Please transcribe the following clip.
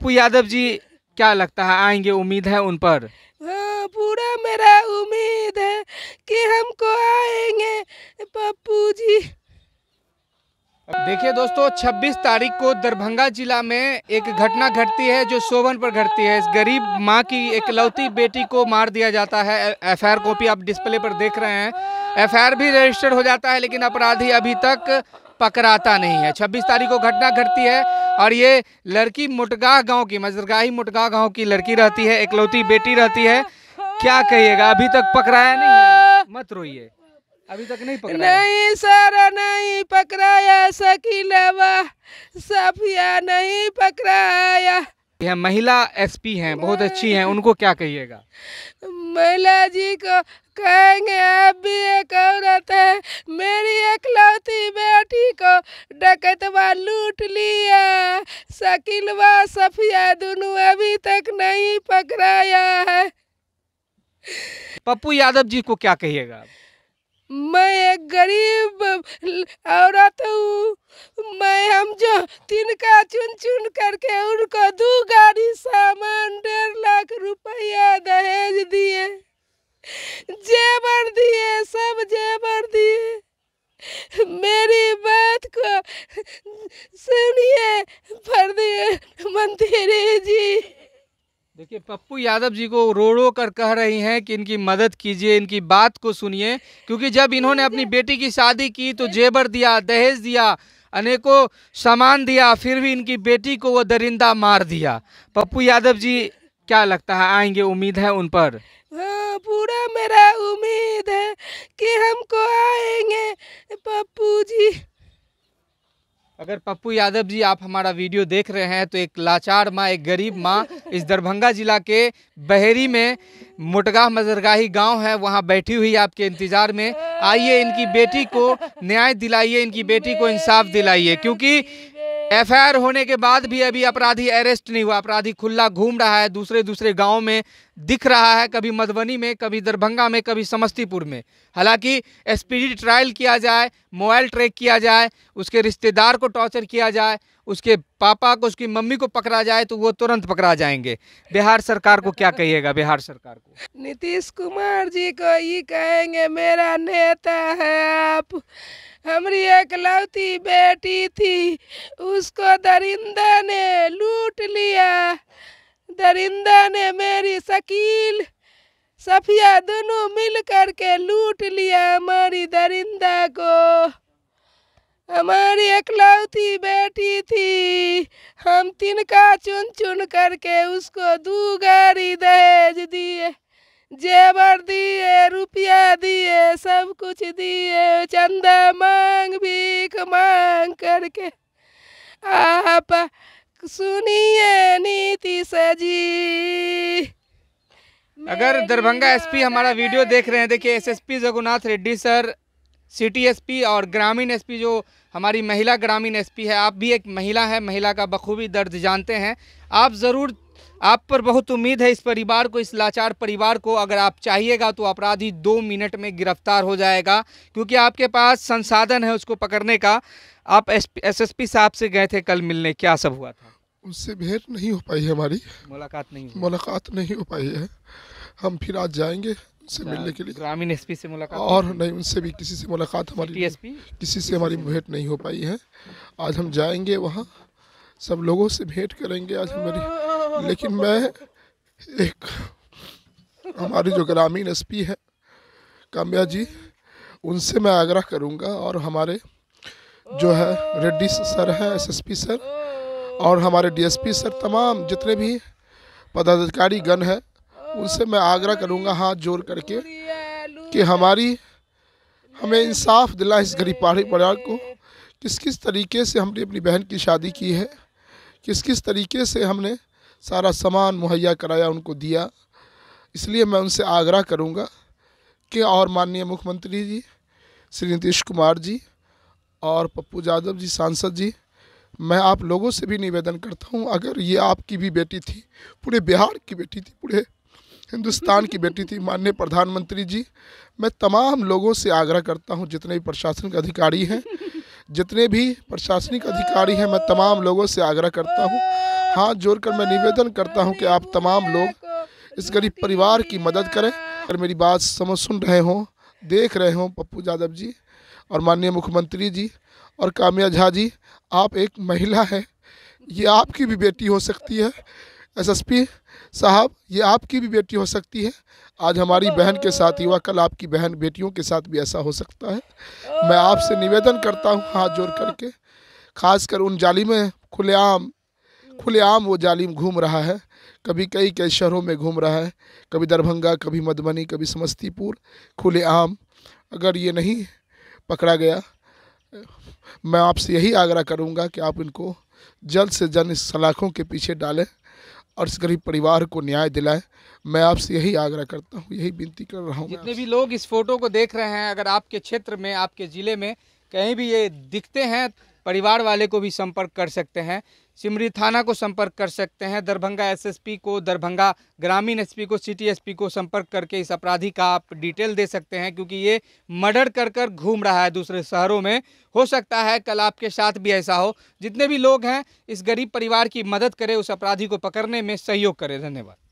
पप्पू यादव जी क्या लगता है आएंगे उम्मीद है उन पर पूरा मेरा उम्मीद है कि हमको आएंगे पप्पू जी देखिए दोस्तों 26 तारीख को दरभंगा जिला में एक घटना घटती है जो सोवन पर घटती है इस गरीब माँ की लौती बेटी को मार दिया जाता है एफआईआर कॉपी आप डिस्प्ले पर देख रहे हैं एफआईआर भी रजिस्टर्ड हो जाता है लेकिन अपराधी अभी तक पकड़ाता नहीं है 26 तारीख को घटना घटती है और ये लड़की मुटगा गांव की मजरगाही मुटगा गांव की लड़की रहती है इकलौती बेटी रहती है क्या कहिएगा अभी तक पकड़ाया नहीं है मत रोइए अभी तक नहीं पकड़ाया नहीं सर नहीं पकड़ाया सकीलवा सफिया नहीं पकड़ाया यह महिला एसपी हैं बहुत अच्छी हैं उनको क्या कहिएगा महिला जी को कहेंगे आप भी एक औरत है मेरी एकलौती बेटी को डकतवा लूट लिया शकीलवा सफिया दोनों अभी तक नहीं पकड़ाया है पप्पू यादव जी को क्या कहिएगा मैं एक गरीब औरत हूँ मैं हम जो तिनका चुन चुन करके देखिए पप्पू यादव जी को रो रो कर कह रही हैं कि इनकी मदद कीजिए इनकी बात को सुनिए क्योंकि जब इन्होंने अपनी बेटी की शादी की तो जेबर दिया दहेज दिया अनेकों सामान दिया फिर भी इनकी बेटी को वो दरिंदा मार दिया पप्पू यादव जी क्या लगता है आएंगे उम्मीद है उन पर पूरा मेरा उम्मीद है कि हमको आएंगे पप्पू जी अगर पप्पू यादव जी आप हमारा वीडियो देख रहे हैं तो एक लाचार माँ एक गरीब माँ इस दरभंगा जिला के बहरी में मोटगाह मजरगाही गांव है वहाँ बैठी हुई आपके इंतज़ार में आइए इनकी बेटी को न्याय दिलाइए इनकी बेटी को इंसाफ दिलाइए क्योंकि एफआईआर होने के बाद भी अभी अपराधी अरेस्ट नहीं हुआ अपराधी खुला घूम रहा है दूसरे दूसरे गाँव में दिख रहा है कभी मधुबनी में कभी दरभंगा में कभी समस्तीपुर में हालांकि एसपीडी ट्रायल किया जाए मोबाइल ट्रैक किया जाए उसके रिश्तेदार को टॉर्चर किया जाए उसके पापा को उसकी मम्मी को पकड़ा जाए तो वो तुरंत पकड़ा जाएंगे बिहार सरकार को क्या कहिएगा बिहार सरकार को नीतीश कुमार जी को ये कहेंगे मेरा नेता है आप हमारी एकलौती बेटी थी उसको दरिंदा ने लूट लिया दरिंदा ने मेरी शकील सफिया दोनों मिल कर के लूट लिया हमारी दरिंदा को हमारी एकलौती बेटी थी हम तिनका चुन चुन करके उसको दू गाड़ी दहेज दिए जेवर दिए रुपया दिए सब कुछ दिए चंदा मांग भीख मांग करके आप सुनिए नीति सजी अगर दरभंगा एसपी हमारा वीडियो देख रहे हैं देखिए SSP Jagannath Reddy sir city SP और ग्रामीण एसपी जो हमारी महिला ग्रामीण एसपी है आप भी एक महिला है महिला का बखूबी दर्द जानते हैं आप ज़रूर आप पर बहुत उम्मीद है इस परिवार को इस लाचार परिवार को अगर आप चाहिएगा तो अपराधी दो मिनट में गिरफ्तार हो जाएगा क्योंकि आपके पास संसाधन है उसको पकड़ने का आप एसएसपी साहब से गए थे कल मिलने क्या सब हुआ था उससे भेंट नहीं हो पाई है हमारी मुलाकात नहीं मुलाकात नहीं हो पाई है हम फिर आज जाएंगे उनसे मिलने के लिए ग्रामीण एसपी से मुलाकात और नहीं उनसे भी किसी से मुलाकात हमारी किसी से हमारी भेंट नहीं हो पाई है आज हम जाएंगे वहाँ सब लोगों से भेंट करेंगे आज हमारी लेकिन मैं एक हमारी जो ग्रामीण एस पी है काम्या जी उनसे मैं आग्रह करूंगा और हमारे जो है रेड्डी सर हैं एसएसपी सर और हमारे डीएसपी सर तमाम जितने भी पदाधिकारी गण हैं उनसे मैं आग्रह करूंगा हाथ जोड़ करके कि हमारी हमें इंसाफ दिला इस गरीब पहाड़ी परिवार को किस किस तरीके से हमने अपनी बहन की शादी की है किस किस तरीके से हमने सारा सामान मुहैया कराया उनको दिया इसलिए मैं उनसे आग्रह करूंगा कि और माननीय मुख्यमंत्री जी श्री नीतीश कुमार जी और पप्पू यादव जी सांसद जी मैं आप लोगों से भी निवेदन करता हूं अगर ये आपकी भी बेटी थी पूरे बिहार की बेटी थी पूरे हिंदुस्तान की बेटी थी माननीय प्रधानमंत्री जी मैं तमाम लोगों से आग्रह करता हूं जितने भी प्रशासनिक अधिकारी हैं जितने भी प्रशासनिक अधिकारी हैं मैं तमाम लोगों से आग्रह करता हूँ हाथ जोड़कर मैं निवेदन करता हूं कि आप तमाम लोग इस गरीब परिवार की मदद करें अगर मेरी बात समझ सुन रहे हों देख रहे हों पप्पू यादव जी और माननीय मुख्यमंत्री जी और कामिया झा जी आप एक महिला हैं ये आपकी भी बेटी हो सकती है एसएसपी साहब ये आपकी भी बेटी हो सकती है आज हमारी बहन के साथ युवा कल आपकी बहन बेटियों के साथ भी ऐसा हो सकता है मैं आपसे निवेदन करता हूँ हाथ जोड़ करके खासकर उन जाली में खुलेआम खुलेआम वो जालिम घूम रहा है कभी कई कई शहरों में घूम रहा है कभी दरभंगा कभी मधुबनी कभी समस्तीपुर खुलेआम अगर ये नहीं पकड़ा गया मैं आपसे यही आग्रह करूंगा कि आप इनको जल्द से जल्द इस सलाखों के पीछे डालें और इस गरीब परिवार को न्याय दिलाएं मैं आपसे यही आग्रह करता हूँ यही विनती कर रहा हूँ जितने भी लोग इस फोटो को देख रहे हैं अगर आपके क्षेत्र में आपके ज़िले में कहीं भी ये दिखते हैं परिवार वाले को भी संपर्क कर सकते हैं सिमरी थाना को संपर्क कर सकते हैं दरभंगा एसएसपी को दरभंगा ग्रामीण एसपी को सिटी एसपी को संपर्क करके इस अपराधी का आप डिटेल दे सकते हैं क्योंकि ये मर्डर कर कर घूम रहा है दूसरे शहरों में हो सकता है कल आपके साथ भी ऐसा हो जितने भी लोग हैं इस गरीब परिवार की मदद करें उस अपराधी को पकड़ने में सहयोग करें धन्यवाद